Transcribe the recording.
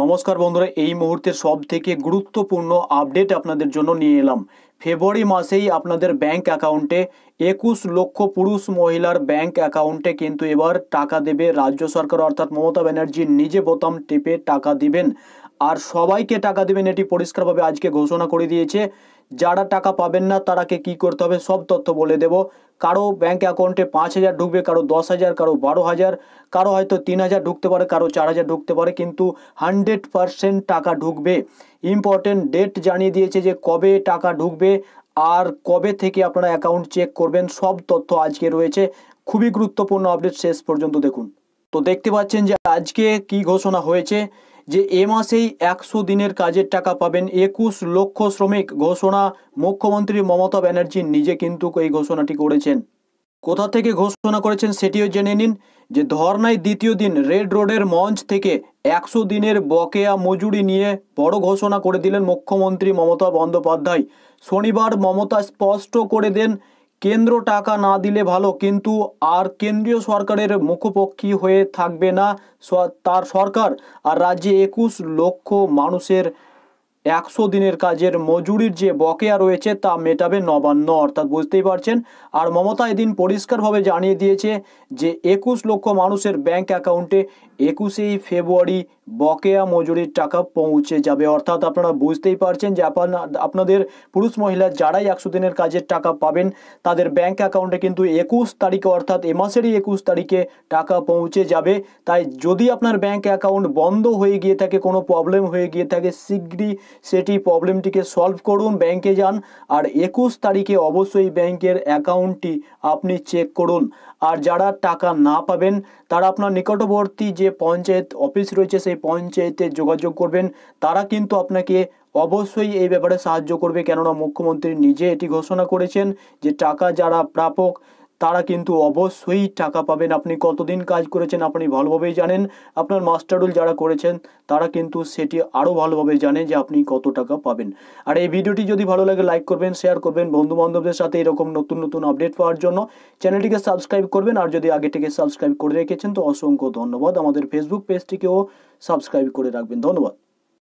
নমস্কার বন্ধুরা এই মুহূর্তের সব থেকে গুরুত্বপূর্ণ আপডেট আপনাদের জন্য নিয়ে এলাম ফেব্রুয়ারি মাসেই আপনাদের ব্যাংক অ্যাকাউন্টে একুশ লক্ষ পুরুষ মহিলার ব্যাংক অ্যাকাউন্টে কিন্তু এবার টাকা দেবে রাজ্য সরকার অর্থাৎ মমতা ব্যানার্জি নিজে বোতাম টেপে টাকা দিবেন আর সবাইকে টাকা দেবেন এটি পরিষ্কারভাবে আজকে ঘোষণা করে দিয়েছে যারা টাকা পাবেন না তারাকে কি করতে হবে সব তথ্য বলে দেব কারো ব্যাঙ্ক অ্যাকাউন্টে পাঁচ হাজার ঢুকবে কারো দশ হাজার কারো বারো হাজার কারো হয়তো তিন হাজার ঢুকতে পারে কারো চার হাজার ঢুকতে পারে কিন্তু হান্ড্রেড পারসেন্ট টাকা ঢুকবে ইম্পর্টেন্ট ডেট জানিয়ে দিয়েছে যে কবে টাকা ঢুকবে আর কবে থেকে আপনারা অ্যাকাউন্ট চেক করবেন সব তথ্য আজকে রয়েছে খুবই গুরুত্বপূর্ণ আপডেট শেষ পর্যন্ত দেখুন তো দেখতে পাচ্ছেন যে আজকে কি ঘোষণা হয়েছে যে এ মাসেই একশো দিনের কাজের টাকা পাবেন একুশ লক্ষ শ্রমিক ঘোষণা মুখ্যমন্ত্রী মমতা ব্যানার্জি নিজে কিন্তু এই ঘোষণাটি করেছেন কোথা থেকে ঘোষণা করেছেন সেটিও জেনে নিন যে ধর্নায় দ্বিতীয় দিন রেড রোডের মঞ্চ থেকে একশো দিনের বকেয়া মজুরি নিয়ে বড় ঘোষণা করে দিলেন মুখ্যমন্ত্রী মমতা বন্দ্যোপাধ্যায় শনিবার মমতা স্পষ্ট করে দেন কেন্দ্র টাকা না দিলে ভালো কিন্তু আর কেন্দ্রীয় সরকারের মুখপক্ষী হয়ে থাকবে না তার সরকার আর রাজ্যে একুশ লক্ষ মানুষের একশো দিনের কাজের মজুরির যে বকেয়া রয়েছে তা মেটাবে নবান্ন অর্থাৎ বুঝতেই পারছেন আর মমতা এদিন পরিষ্কারভাবে জানিয়ে দিয়েছে যে একুশ লক্ষ মানুষের ব্যাংক অ্যাকাউন্টে একুশেই ফেব্রুয়ারি বকেয়া মজুরির টাকা পৌঁছে যাবে অর্থাৎ আপনারা বুঝতেই পারছেন যে আপনাদের পুরুষ মহিলা যারাই একশো দিনের কাজের টাকা পাবেন তাদের ব্যাংক অ্যাকাউন্টে কিন্তু একুশ তারিখে অর্থাৎ এ মাসেরই একুশ তারিখে টাকা পৌঁছে যাবে তাই যদি আপনার ব্যাংক অ্যাকাউন্ট বন্ধ হয়ে গিয়ে থাকে কোনো প্রবলেম হয়ে গিয়ে থাকে শীঘ্রই সেটি প্রবলেমটিকে সলভ করুন ব্যাংকে যান আর একুশ তারিখে অবশ্যই ব্যাংকের অ্যাকাউন্টটি আপনি চেক করুন আর যারা টাকা না পাবেন তারা আপনার নিকটবর্তী যে যে পঞ্চায়েত অফিস রয়েছে সেই পঞ্চায়েতে যোগাযোগ করবেন তারা কিন্তু আপনাকে অবশ্যই এই ব্যাপারে সাহায্য করবে কেননা মুখ্যমন্ত্রী নিজে এটি ঘোষণা করেছেন যে টাকা যারা প্রাপক তারা কিন্তু অবশ্যই টাকা পাবেন আপনি কতদিন কাজ করেছেন আপনি ভালোভাবেই জানেন আপনার মাস্টারুল যারা করেছেন তারা কিন্তু সেটি আরও ভালোভাবে জানে যে আপনি কত টাকা পাবেন আর এই ভিডিওটি যদি ভালো লাগে লাইক করবেন শেয়ার করবেন বন্ধু বান্ধবদের সাথে এরকম নতুন নতুন আপডেট পাওয়ার জন্য চ্যানেলটিকে সাবস্ক্রাইব করবেন আর যদি আগে থেকে সাবস্ক্রাইব করে রেখেছেন তো অসংখ্য ধন্যবাদ আমাদের ফেসবুক পেজটিকেও সাবস্ক্রাইব করে রাখবেন ধন্যবাদ